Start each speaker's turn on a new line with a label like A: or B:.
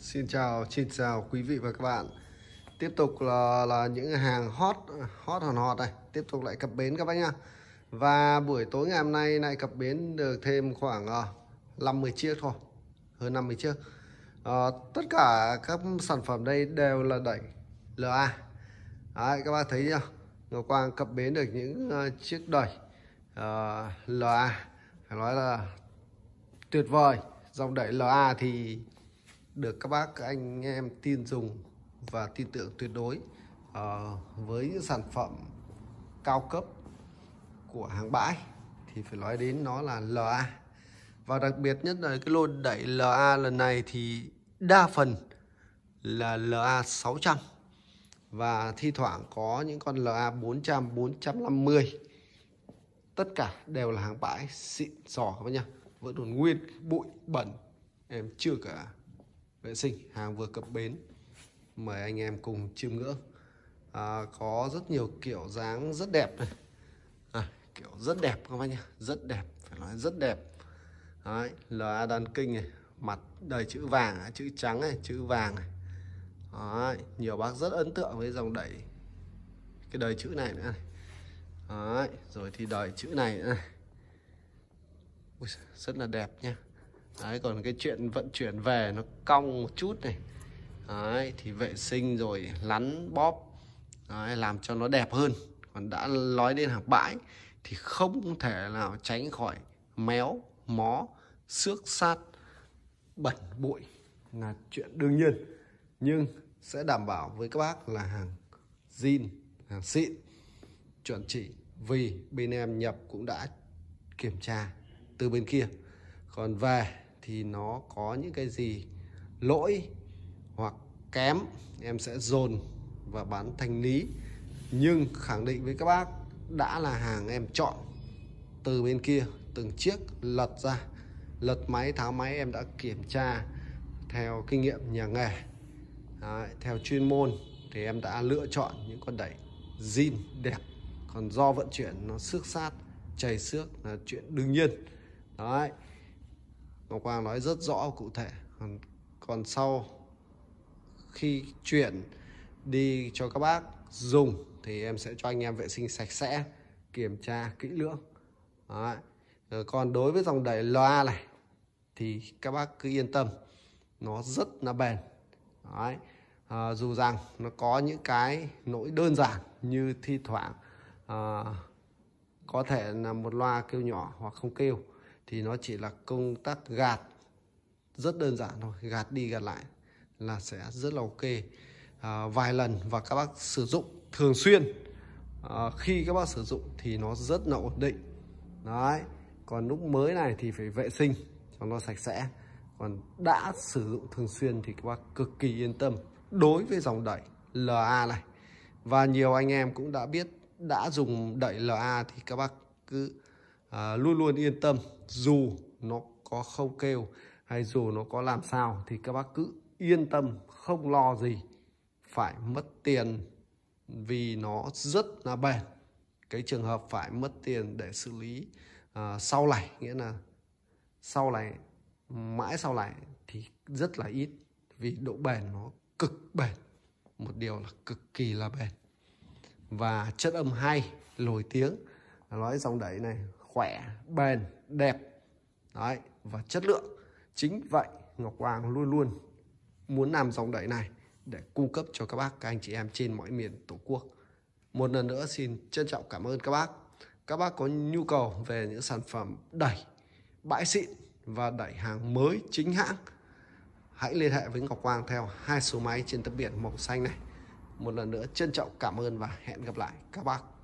A: Xin chào, xin chào quý vị và các bạn Tiếp tục là, là những hàng hot, hot hòn hot này Tiếp tục lại cập bến các bác nhá Và buổi tối ngày hôm nay lại cập bến được thêm khoảng uh, ờ, 50 chiếc thôi Hơn 50 chiếc uh, Tất cả các sản phẩm đây đều là đẩy LA Đấy, các bác thấy chưa Ngọc Quang cập bến được những ờ, chiếc đẩy uh, LA Phải nói là tuyệt vời Dòng đẩy LA thì được các bác các anh em tin dùng và tin tưởng tuyệt đối à, với những sản phẩm cao cấp của hàng bãi thì phải nói đến nó là LA và đặc biệt nhất là cái lô đẩy LA lần này thì đa phần là LA 600 và thi thoảng có những con LA 400 450 tất cả đều là hàng bãi xịn sò các bác nhá vẫn còn nguyên bụi bẩn em chưa cả vệ sinh hàng vừa cập bến mời anh em cùng chiêm ngưỡng à, có rất nhiều kiểu dáng rất đẹp này à, kiểu rất đẹp các bác nhá rất đẹp phải nói rất đẹp đấy là đan kinh này mặt đầy chữ vàng chữ trắng này chữ vàng này đấy, nhiều bác rất ấn tượng với dòng đẩy cái đời chữ này nữa này đấy, rồi thì đời chữ này nữa này Ui, rất là đẹp nha đấy còn cái chuyện vận chuyển về nó cong một chút này đấy thì vệ sinh rồi lắn bóp đấy, làm cho nó đẹp hơn còn đã nói đến hàng bãi thì không thể nào tránh khỏi méo mó xước sát bẩn bụi là chuyện đương nhiên nhưng sẽ đảm bảo với các bác là hàng zin hàng xịn chuẩn chỉ vì bên em nhập cũng đã kiểm tra từ bên kia còn về thì nó có những cái gì lỗi hoặc kém em sẽ dồn và bán thành lý nhưng khẳng định với các bác đã là hàng em chọn từ bên kia từng chiếc lật ra lật máy tháo máy em đã kiểm tra theo kinh nghiệm nhà nghề Đấy, theo chuyên môn thì em đã lựa chọn những con đẩy zin đẹp còn do vận chuyển nó xước sát chảy xước là chuyện đương nhiên Đấy. Ngọc Quang nói rất rõ cụ thể còn, còn sau khi chuyển đi cho các bác dùng thì em sẽ cho anh em vệ sinh sạch sẽ kiểm tra kỹ lưỡng Đấy. Rồi ờ, còn đối với dòng đẩy loa này thì các bác cứ yên tâm nó rất là bền Đấy. À, dù rằng nó có những cái lỗi đơn giản như thi thoảng à, có thể là một loa kêu nhỏ hoặc không kêu thì nó chỉ là công tác gạt rất đơn giản thôi gạt đi gạt lại là sẽ rất là ok à, vài lần và các bác sử dụng thường xuyên à, khi các bác sử dụng thì nó rất là ổn định đấy còn lúc mới này thì phải vệ sinh cho nó sạch sẽ còn đã sử dụng thường xuyên thì các bác cực kỳ yên tâm đối với dòng đẩy LA này và nhiều anh em cũng đã biết đã dùng đẩy LA thì các bác cứ à, luôn luôn yên tâm dù nó có không kêu hay dù nó có làm sao thì các bác cứ yên tâm không lo gì phải mất tiền vì nó rất là bền cái trường hợp phải mất tiền để xử lý à, sau này nghĩa là sau này mãi sau này thì rất là ít vì độ bền nó cực bền một điều là cực kỳ là bền và chất âm hay nổi tiếng nói dòng đẩy này khỏe bền đẹp đấy và chất lượng chính vậy Ngọc Hoàng luôn luôn muốn làm dòng đẩy này để cung cấp cho các bác các anh chị em trên mọi miền tổ quốc một lần nữa xin trân trọng cảm ơn các bác các bác có nhu cầu về những sản phẩm đẩy bãi xịn và đẩy hàng mới chính hãng hãy liên hệ với Ngọc Hoàng theo hai số máy trên tấm biển màu xanh này một lần nữa trân trọng cảm ơn và hẹn gặp lại các bác